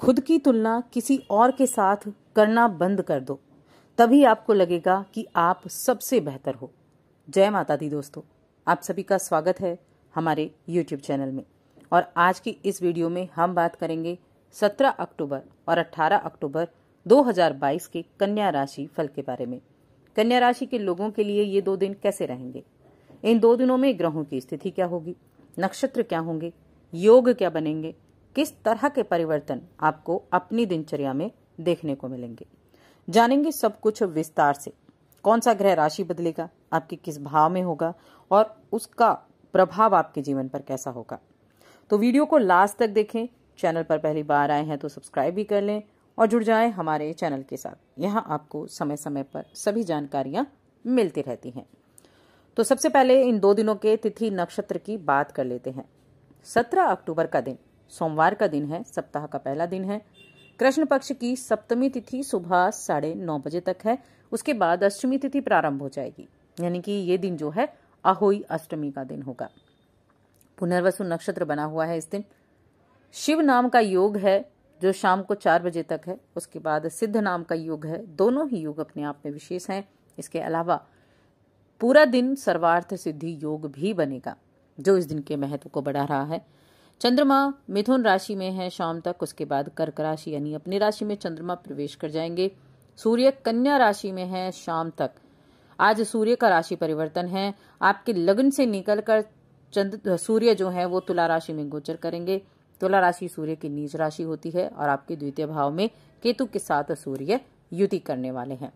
खुद की तुलना किसी और के साथ करना बंद कर दो तभी आपको लगेगा कि आप सबसे बेहतर हो जय माता दी दोस्तों आप सभी का स्वागत है हमारे YouTube चैनल में और आज की इस वीडियो में हम बात करेंगे 17 अक्टूबर और 18 अक्टूबर 2022 के कन्या राशि फल के बारे में कन्या राशि के लोगों के लिए ये दो दिन कैसे रहेंगे इन दो दिनों में ग्रहों की स्थिति क्या होगी नक्षत्र क्या होंगे योग क्या बनेंगे किस तरह के परिवर्तन आपको अपनी दिनचर्या में देखने को मिलेंगे जानेंगे सब कुछ विस्तार से कौन सा ग्रह राशि बदलेगा आपके किस भाव में होगा और उसका प्रभाव आपके जीवन पर कैसा होगा तो वीडियो को लास्ट तक देखें चैनल पर पहली बार आए हैं तो सब्सक्राइब भी कर लें और जुड़ जाएं हमारे चैनल के साथ यहाँ आपको समय समय पर सभी जानकारियां मिलती रहती हैं तो सबसे पहले इन दो दिनों के तिथि नक्षत्र की बात कर लेते हैं सत्रह अक्टूबर का दिन सोमवार का दिन है सप्ताह का पहला दिन है कृष्ण पक्ष की सप्तमी तिथि सुबह साढ़े नौ बजे तक है उसके बाद अष्टमी तिथि प्रारंभ हो जाएगी यानी कि ये दिन जो है अहोई अष्टमी का दिन होगा पुनर्वसु नक्षत्र बना हुआ है इस दिन शिव नाम का योग है जो शाम को चार बजे तक है उसके बाद सिद्ध नाम का योग है दोनों ही योग अपने आप में विशेष हैं इसके अलावा पूरा दिन सर्वार्थ सिद्धि योग भी बनेगा जो इस दिन के महत्व को बढ़ा रहा है चंद्रमा मिथुन राशि में है शाम तक उसके बाद कर्क राशि यानी अपनी राशि में चंद्रमा प्रवेश कर जाएंगे सूर्य कन्या राशि में है शाम तक आज सूर्य का राशि परिवर्तन है आपके लग्न से निकलकर चंद्र सूर्य जो है वो तुला राशि में गोचर करेंगे तुला राशि सूर्य की नीच राशि होती है और आपके द्वितीय भाव में केतु के साथ सूर्य युति करने वाले हैं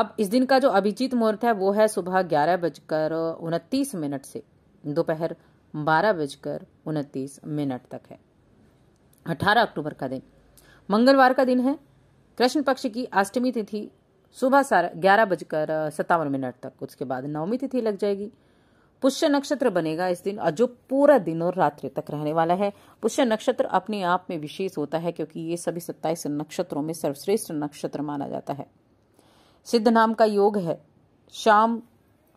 अब इस दिन का जो अभिजीत मुहूर्त है वो है सुबह ग्यारह बजकर उनतीस मिनट से दोपहर बारह बजकर उनतीस मिनट तक है अठारह अक्टूबर का दिन मंगलवार का दिन है कृष्ण पक्ष की अष्टमी तिथि सुबह ग्यारह बजकर सत्तावन मिनट तक उसके बाद नवमी तिथि लग जाएगी पुष्य नक्षत्र बनेगा इस दिन और जो पूरा दिन और रात्रि तक रहने वाला है पुष्य नक्षत्र अपने आप में विशेष होता है क्योंकि ये सभी सत्ताईस नक्षत्रों में सर्वश्रेष्ठ नक्षत्र माना जाता है सिद्ध नाम का योग है शाम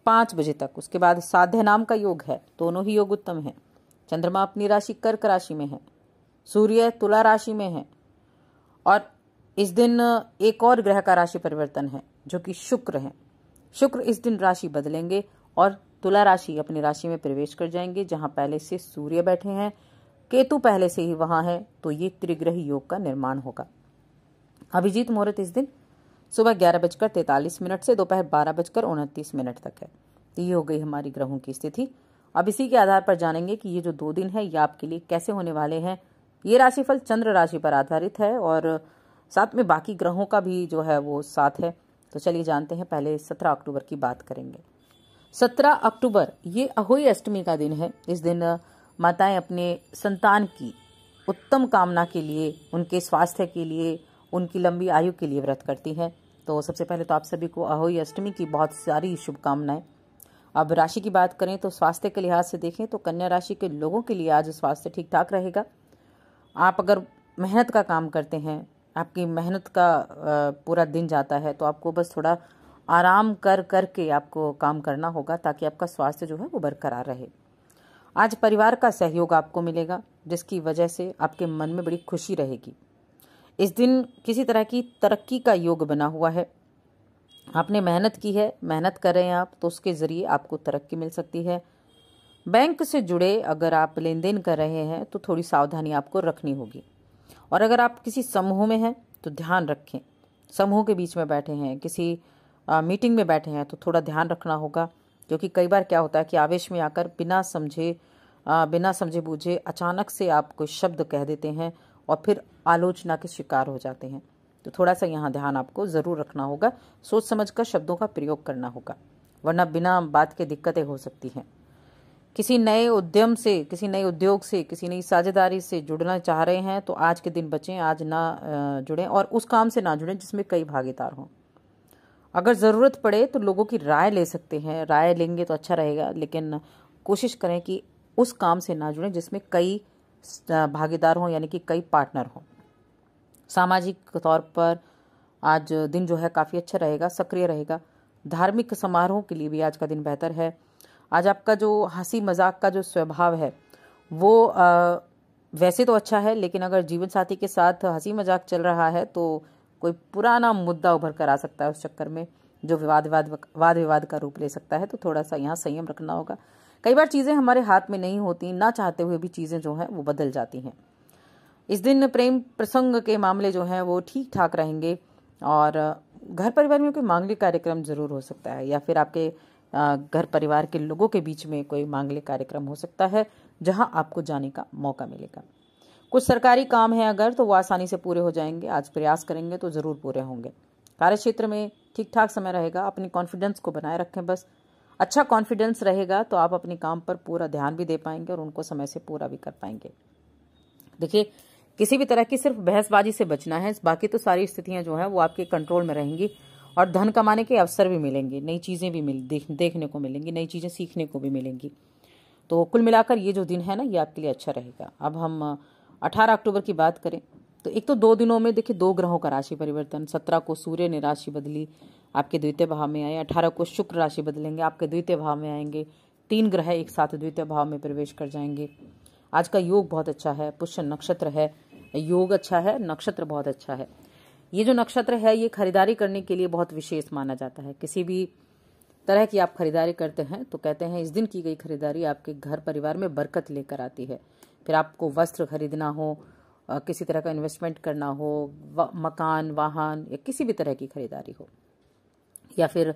पाँच बजे तक उसके बाद साध्य नाम का योग है दोनों ही योग उत्तम है चंद्रमा अपनी राशि कर्क राशि में है सूर्य तुला राशि में है और इस दिन एक और ग्रह का राशि परिवर्तन है जो कि शुक्र है शुक्र इस दिन राशि बदलेंगे और तुला राशि अपनी राशि में प्रवेश कर जाएंगे जहां पहले से सूर्य बैठे हैं केतु पहले से ही वहां है तो ये त्रिग्रह योग का निर्माण होगा अभिजीत मुहूर्त इस दिन सुबह ग्यारह बजकर तैंतालीस मिनट से दोपहर बारह बजकर उनतीस मिनट तक है तो ये हो गई हमारी ग्रहों की स्थिति अब इसी के आधार पर जानेंगे कि ये जो दो दिन है ये आपके लिए कैसे होने वाले हैं ये राशिफल चंद्र राशि पर आधारित है और साथ में बाकी ग्रहों का भी जो है वो साथ है तो चलिए जानते हैं पहले सत्रह अक्टूबर की बात करेंगे सत्रह अक्टूबर ये अहोई अष्टमी का दिन है इस दिन माताएं अपने संतान की उत्तम कामना के लिए उनके स्वास्थ्य के लिए उनकी लंबी आयु के लिए व्रत करती हैं तो सबसे पहले तो आप सभी को अहोई अष्टमी की बहुत सारी शुभकामनाएं अब राशि की बात करें तो स्वास्थ्य के लिहाज से देखें तो कन्या राशि के लोगों के लिए आज स्वास्थ्य ठीक ठाक रहेगा आप अगर मेहनत का काम करते हैं आपकी मेहनत का पूरा दिन जाता है तो आपको बस थोड़ा आराम कर करके आपको काम करना होगा ताकि आपका स्वास्थ्य जो है वो बरकरार रहे आज परिवार का सहयोग आपको मिलेगा जिसकी वजह से आपके मन में बड़ी खुशी रहेगी इस दिन किसी तरह की तरक्की का योग बना हुआ है आपने मेहनत की है मेहनत कर रहे हैं आप तो उसके ज़रिए आपको तरक्की मिल सकती है बैंक से जुड़े अगर आप लेन देन कर रहे हैं तो थोड़ी सावधानी आपको रखनी होगी और अगर आप किसी समूह में हैं तो ध्यान रखें समूह के बीच में बैठे हैं किसी आ, मीटिंग में बैठे हैं तो थोड़ा ध्यान रखना होगा क्योंकि कई बार क्या होता है कि आवेश में आकर बिना समझे आ, बिना समझे बूझे अचानक से आप कोई शब्द कह देते हैं और फिर आलोचना के शिकार हो जाते हैं तो थोड़ा सा यहाँ ध्यान आपको ज़रूर रखना होगा सोच समझ कर शब्दों का प्रयोग करना होगा वरना बिना बात के दिक्कतें हो सकती हैं किसी नए उद्यम से किसी नए उद्योग से किसी नई साझेदारी से जुड़ना चाह रहे हैं तो आज के दिन बचें आज ना जुड़ें और उस काम से ना जुड़ें जिसमें कई भागीदार हों अगर ज़रूरत पड़े तो लोगों की राय ले सकते हैं राय लेंगे तो अच्छा रहेगा लेकिन कोशिश करें कि उस काम से ना जुड़ें जिसमें कई भागीदार हों यानी कि कई पार्टनर हों सामाजिक तौर पर आज दिन जो है काफ़ी अच्छा रहेगा सक्रिय रहेगा धार्मिक समारोह के लिए भी आज का दिन बेहतर है आज आपका जो हंसी मजाक का जो स्वभाव है वो आ, वैसे तो अच्छा है लेकिन अगर जीवन साथी के साथ हंसी मजाक चल रहा है तो कोई पुराना मुद्दा उभर कर आ सकता है उस चक्कर में जो विवाद विवाद वाद विवाद का रूप ले सकता है तो थोड़ा सा यहाँ संयम रखना होगा कई बार चीज़ें हमारे हाथ में नहीं होती ना चाहते हुए भी चीज़ें जो है वो बदल जाती हैं इस दिन प्रेम प्रसंग के मामले जो हैं वो ठीक ठाक रहेंगे और घर परिवार में कोई मांगलिक कार्यक्रम ज़रूर हो सकता है या फिर आपके घर परिवार के लोगों के बीच में कोई मांगलिक कार्यक्रम हो सकता है जहां आपको जाने का मौका मिलेगा कुछ सरकारी काम है अगर तो वो आसानी से पूरे हो जाएंगे आज प्रयास करेंगे तो ज़रूर पूरे होंगे कार्य क्षेत्र में ठीक ठाक समय रहेगा अपनी कॉन्फिडेंस को बनाए रखें बस अच्छा कॉन्फिडेंस रहेगा तो आप अपने काम पर पूरा ध्यान भी दे पाएंगे और उनको समय से पूरा भी कर पाएंगे देखिए किसी भी तरह की सिर्फ बहसबाजी से बचना है बाकी तो सारी स्थितियां जो है वो आपके कंट्रोल में रहेंगी और धन कमाने के अवसर भी मिलेंगे नई चीज़ें भी मिल देख, देखने को मिलेंगी नई चीज़ें सीखने को भी मिलेंगी तो कुल मिलाकर ये जो दिन है ना ये आपके लिए अच्छा रहेगा अब हम 18 अक्टूबर की बात करें तो एक तो दो दिनों में देखिए दो ग्रहों का राशि परिवर्तन सत्रह को सूर्य ने राशि बदली आपके द्वितीय भाव में आए अठारह को शुक्र राशि बदलेंगे आपके द्वितीय भाव में आएंगे तीन ग्रह एक साथ द्वितीय भाव में प्रवेश कर जाएंगे आज का योग बहुत अच्छा है पुष्य नक्षत्र है योग अच्छा है नक्षत्र बहुत अच्छा है ये जो नक्षत्र है ये खरीदारी करने के लिए बहुत विशेष माना जाता है किसी भी तरह की आप खरीदारी करते हैं तो कहते हैं इस दिन की गई खरीदारी आपके घर परिवार में बरकत लेकर आती है फिर आपको वस्त्र खरीदना हो किसी तरह का इन्वेस्टमेंट करना हो मकान वाहन या किसी भी तरह की खरीदारी हो या फिर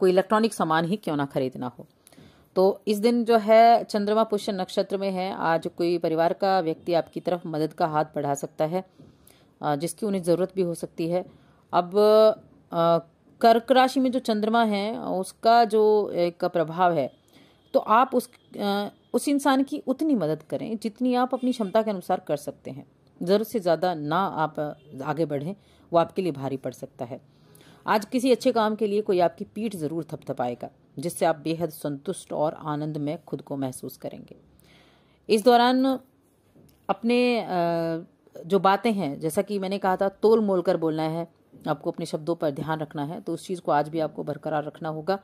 कोई इलेक्ट्रॉनिक सामान ही क्यों ना खरीदना हो तो इस दिन जो है चंद्रमा पुष्य नक्षत्र में है आज कोई परिवार का व्यक्ति आपकी तरफ मदद का हाथ बढ़ा सकता है जिसकी उन्हें ज़रूरत भी हो सकती है अब कर्क राशि में जो चंद्रमा है उसका जो एक प्रभाव है तो आप उस उस इंसान की उतनी मदद करें जितनी आप अपनी क्षमता के अनुसार कर सकते हैं ज़रूरत से ज़्यादा ना आप आगे बढ़ें वो आपके लिए भारी पड़ सकता है आज किसी अच्छे काम के लिए कोई आपकी पीठ ज़रूर थपथपाएगा जिससे आप बेहद संतुष्ट और आनंद में खुद को महसूस करेंगे इस दौरान अपने जो बातें हैं जैसा कि मैंने कहा था तोल मोल कर बोलना है आपको अपने शब्दों पर ध्यान रखना है तो उस चीज़ को आज भी आपको बरकरार रखना होगा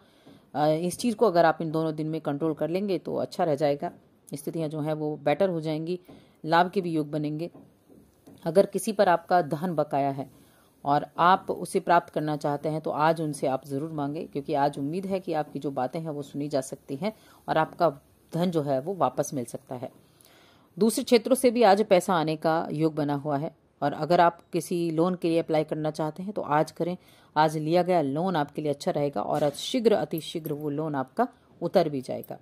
इस चीज़ को अगर आप इन दोनों दिन में कंट्रोल कर लेंगे तो अच्छा रह जाएगा स्थितियाँ जो हैं वो बेटर हो जाएंगी लाभ के भी योग बनेंगे अगर किसी पर आपका धन बकाया है और आप उसे प्राप्त करना चाहते हैं तो आज उनसे आप ज़रूर मांगे क्योंकि आज उम्मीद है कि आपकी जो बातें हैं वो सुनी जा सकती हैं और आपका धन जो है वो वापस मिल सकता है दूसरे क्षेत्रों से भी आज पैसा आने का योग बना हुआ है और अगर आप किसी लोन के लिए अप्लाई करना चाहते हैं तो आज करें आज लिया गया लोन आपके लिए अच्छा रहेगा और शीघ्र अतिशीघ्र वो लोन आपका उतर भी जाएगा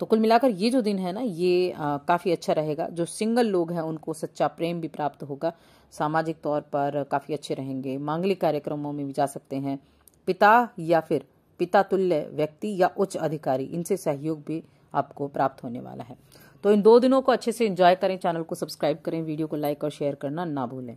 तो कुल मिलाकर ये जो दिन है ना ये काफ़ी अच्छा रहेगा जो सिंगल लोग हैं उनको सच्चा प्रेम भी प्राप्त होगा सामाजिक तौर पर काफ़ी अच्छे रहेंगे मांगलिक कार्यक्रमों में भी जा सकते हैं पिता या फिर पिता तुल्य व्यक्ति या उच्च अधिकारी इनसे सहयोग भी आपको प्राप्त होने वाला है तो इन दो दिनों को अच्छे से एंजॉय करें चैनल को सब्सक्राइब करें वीडियो को लाइक और शेयर करना ना भूलें